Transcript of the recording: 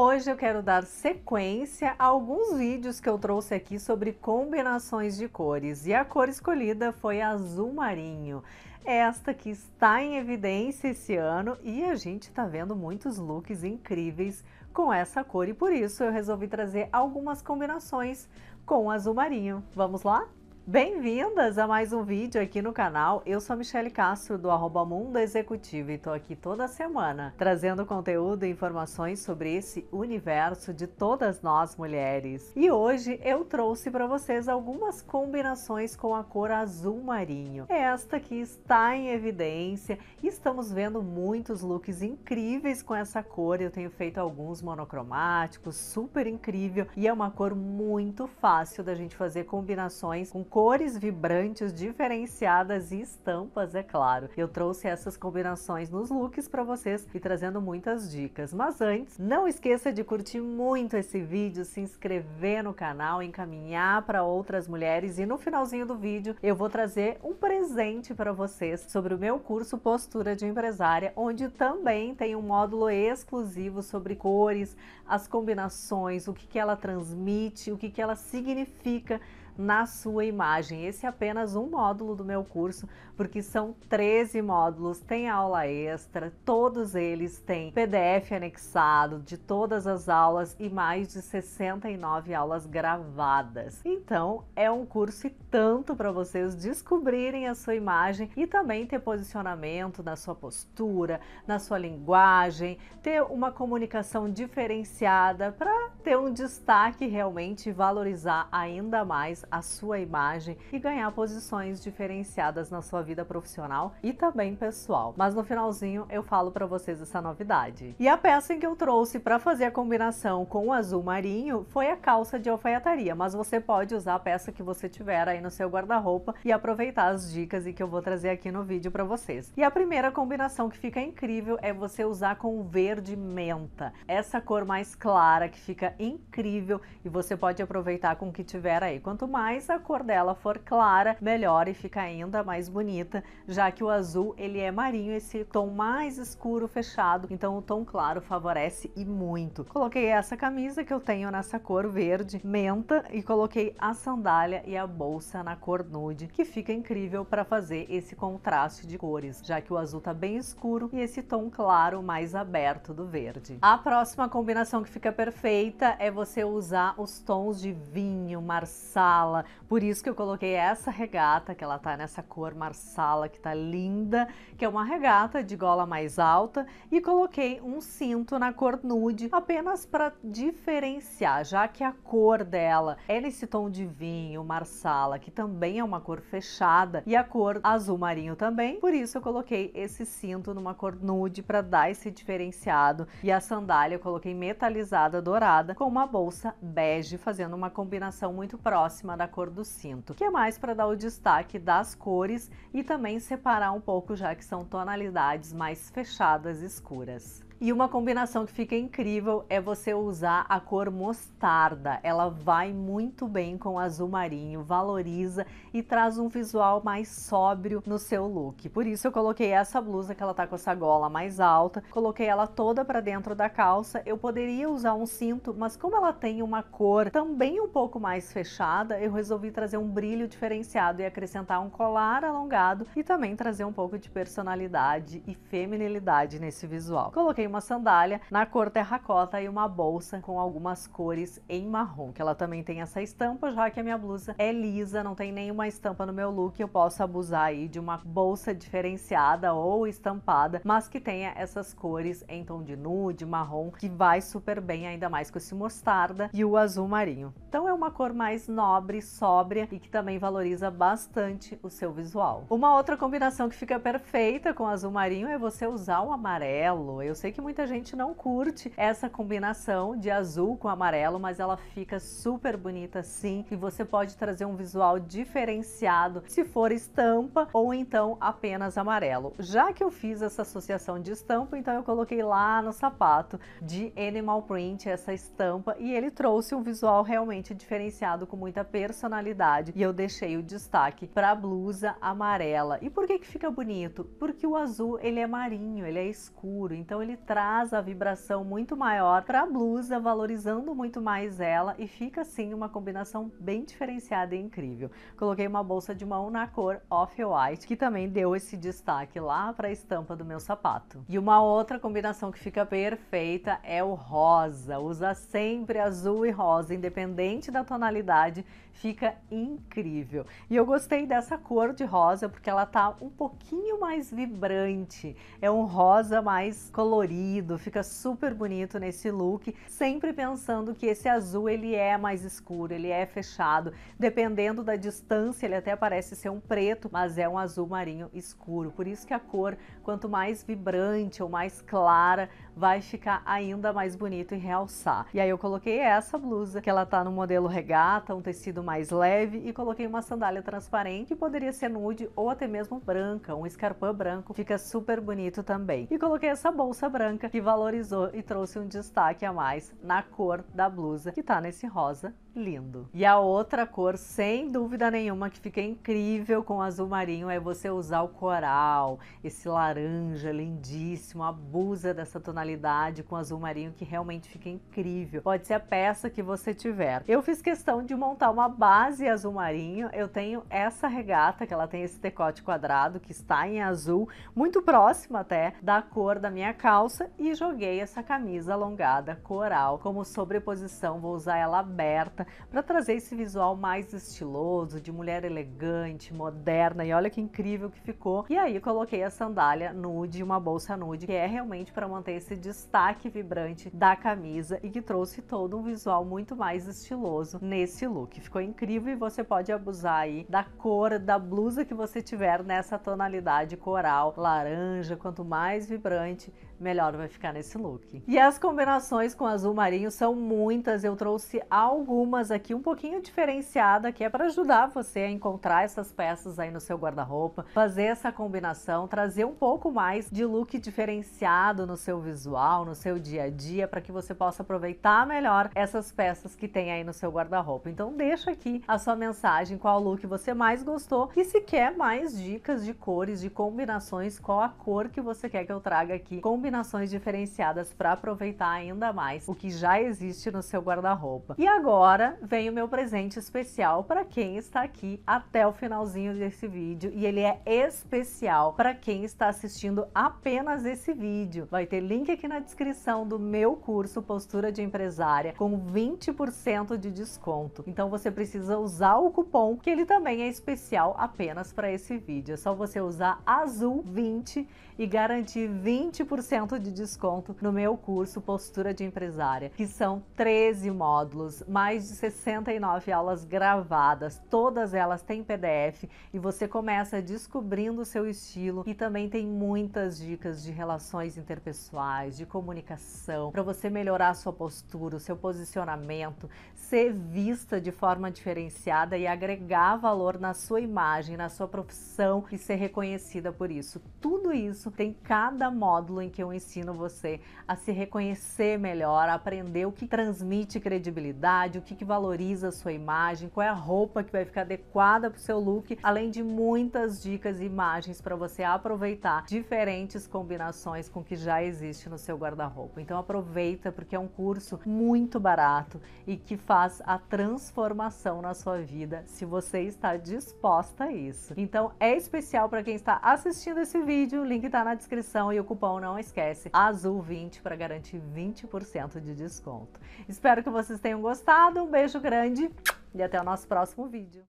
Hoje eu quero dar sequência a alguns vídeos que eu trouxe aqui sobre combinações de cores e a cor escolhida foi azul marinho. É esta que está em evidência esse ano e a gente está vendo muitos looks incríveis com essa cor e por isso eu resolvi trazer algumas combinações com azul marinho. Vamos lá? Bem-vindas a mais um vídeo aqui no canal. Eu sou a Michele Castro do arroba Mundo Executivo e estou aqui toda semana trazendo conteúdo e informações sobre esse universo de todas nós mulheres. E hoje eu trouxe para vocês algumas combinações com a cor azul marinho. Esta que está em evidência. Estamos vendo muitos looks incríveis com essa cor. Eu tenho feito alguns monocromáticos, super incrível e é uma cor muito fácil da gente fazer combinações com cor cores vibrantes, diferenciadas e estampas, é claro. Eu trouxe essas combinações nos looks para vocês e trazendo muitas dicas. Mas antes, não esqueça de curtir muito esse vídeo, se inscrever no canal, encaminhar para outras mulheres e no finalzinho do vídeo eu vou trazer um presente para vocês sobre o meu curso Postura de Empresária, onde também tem um módulo exclusivo sobre cores, as combinações, o que, que ela transmite, o que, que ela significa na sua imagem. Esse é apenas um módulo do meu curso, porque são 13 módulos, tem aula extra, todos eles têm PDF anexado de todas as aulas e mais de 69 aulas gravadas. Então, é um curso e tanto para vocês descobrirem a sua imagem e também ter posicionamento na sua postura, na sua linguagem, ter uma comunicação diferenciada para ter um destaque realmente e valorizar ainda mais a sua imagem e ganhar posições diferenciadas na sua vida profissional e também pessoal. Mas no finalzinho eu falo para vocês essa novidade. E a peça em que eu trouxe para fazer a combinação com o azul marinho foi a calça de alfaiataria, mas você pode usar a peça que você tiver aí no seu guarda-roupa e aproveitar as dicas que eu vou trazer aqui no vídeo para vocês. E a primeira combinação que fica incrível é você usar com verde menta. Essa cor mais clara que fica incrível e você pode aproveitar com o que tiver aí. Quanto mais mais a cor dela for clara, melhor e fica ainda mais bonita, já que o azul ele é marinho, esse tom mais escuro fechado, então o tom claro favorece e muito. Coloquei essa camisa que eu tenho nessa cor verde, menta, e coloquei a sandália e a bolsa na cor nude, que fica incrível para fazer esse contraste de cores, já que o azul tá bem escuro e esse tom claro mais aberto do verde. A próxima combinação que fica perfeita é você usar os tons de vinho, marsala, Marsala. Por isso que eu coloquei essa regata, que ela tá nessa cor Marsala, que tá linda, que é uma regata de gola mais alta, e coloquei um cinto na cor nude, apenas para diferenciar, já que a cor dela é nesse tom de vinho Marsala, que também é uma cor fechada, e a cor azul marinho também. Por isso eu coloquei esse cinto numa cor nude para dar esse diferenciado, e a sandália eu coloquei metalizada dourada com uma bolsa bege, fazendo uma combinação muito próxima próxima da cor do cinto, que é mais para dar o destaque das cores e também separar um pouco já que são tonalidades mais fechadas escuras. E uma combinação que fica incrível é você usar a cor mostarda. Ela vai muito bem com azul marinho, valoriza e traz um visual mais sóbrio no seu look. Por isso eu coloquei essa blusa que ela tá com essa gola mais alta, coloquei ela toda para dentro da calça. Eu poderia usar um cinto, mas como ela tem uma cor também um pouco mais fechada, eu resolvi trazer um brilho diferenciado e acrescentar um colar alongado e também trazer um pouco de personalidade e feminilidade nesse visual. Coloquei uma sandália na cor terracota e uma bolsa com algumas cores em marrom, que ela também tem essa estampa, já que a minha blusa é lisa, não tem nenhuma estampa no meu look, eu posso abusar aí de uma bolsa diferenciada ou estampada, mas que tenha essas cores em tom de nude, marrom, que vai super bem, ainda mais com esse mostarda e o azul marinho. Então é uma cor mais nobre, sóbria e que também valoriza bastante o seu visual. Uma outra combinação que fica perfeita com azul marinho é você usar o amarelo. Eu sei que que muita gente não curte essa combinação de azul com amarelo, mas ela fica super bonita sim e você pode trazer um visual diferenciado se for estampa ou então apenas amarelo. Já que eu fiz essa associação de estampa, então eu coloquei lá no sapato de animal print essa estampa e ele trouxe um visual realmente diferenciado com muita personalidade e eu deixei o destaque para a blusa amarela. E por que que fica bonito? Porque o azul ele é marinho, ele é escuro, então ele traz a vibração muito maior para a blusa, valorizando muito mais ela e fica assim uma combinação bem diferenciada e incrível. Coloquei uma bolsa de mão na cor off-white, que também deu esse destaque lá para a estampa do meu sapato. E uma outra combinação que fica perfeita é o rosa. Usa sempre azul e rosa, independente da tonalidade, fica incrível. E eu gostei dessa cor de rosa porque ela tá um pouquinho mais vibrante. É um rosa mais colorido colorido, fica super bonito nesse look, sempre pensando que esse azul ele é mais escuro, ele é fechado, dependendo da distância ele até parece ser um preto, mas é um azul marinho escuro, por isso que a cor, quanto mais vibrante ou mais clara, vai ficar ainda mais bonito e realçar. E aí eu coloquei essa blusa, que ela tá no modelo regata, um tecido mais leve, e coloquei uma sandália transparente, que poderia ser nude ou até mesmo branca, um escarpão branco, fica super bonito também. E coloquei essa bolsa branca, branca que valorizou e trouxe um destaque a mais na cor da blusa, que tá nesse rosa lindo. E a outra cor, sem dúvida nenhuma, que fica incrível com azul marinho é você usar o coral, esse laranja lindíssimo, abusa dessa tonalidade com azul marinho que realmente fica incrível. Pode ser a peça que você tiver. Eu fiz questão de montar uma base azul marinho. Eu tenho essa regata, que ela tem esse decote quadrado que está em azul, muito próximo até da cor da minha calça e joguei essa camisa alongada coral como sobreposição. Vou usar ela aberta para trazer esse visual mais estiloso, de mulher elegante, moderna, e olha que incrível que ficou. E aí coloquei a sandália nude, uma bolsa nude, que é realmente para manter esse destaque vibrante da camisa e que trouxe todo um visual muito mais estiloso nesse look. Ficou incrível e você pode abusar aí da cor da blusa que você tiver nessa tonalidade coral, laranja, quanto mais vibrante, melhor vai ficar nesse look. E as combinações com azul marinho são muitas, eu trouxe algumas algumas aqui um pouquinho diferenciada que é para ajudar você a encontrar essas peças aí no seu guarda-roupa, fazer essa combinação, trazer um pouco mais de look diferenciado no seu visual, no seu dia a dia, para que você possa aproveitar melhor essas peças que tem aí no seu guarda-roupa. Então deixa aqui a sua mensagem, qual look você mais gostou e se quer mais dicas de cores, de combinações, qual a cor que você quer que eu traga aqui, combinações diferenciadas para aproveitar ainda mais o que já existe no seu guarda-roupa. E agora agora vem o meu presente especial para quem está aqui até o finalzinho desse vídeo e ele é especial para quem está assistindo apenas esse vídeo. Vai ter link aqui na descrição do meu curso Postura de Empresária com 20% de desconto. Então você precisa usar o cupom que ele também é especial apenas para esse vídeo. É só você usar azul 20 e garantir 20% de desconto no meu curso Postura de Empresária, que são 13 módulos, mais de 69 aulas gravadas, todas elas têm PDF e você começa descobrindo o seu estilo e também tem muitas dicas de relações interpessoais, de comunicação, para você melhorar a sua postura, o seu posicionamento, ser vista de forma diferenciada e agregar valor na sua imagem, na sua profissão e ser reconhecida por isso. Tudo isso tem cada módulo em que eu ensino você a se reconhecer melhor, a aprender o que transmite credibilidade, o que, que valoriza a sua imagem, qual é a roupa que vai ficar adequada para o seu look, além de muitas dicas e imagens para você aproveitar diferentes combinações com o que já existe no seu guarda-roupa. Então aproveita porque é um curso muito barato e que faz a transformação na sua vida se você está disposta a isso. Então é especial para quem está assistindo esse vídeo, o link está tá na descrição e o cupom não esquece, AZUL20 para garantir 20% de desconto. Espero que vocês tenham gostado, um beijo grande e até o nosso próximo vídeo.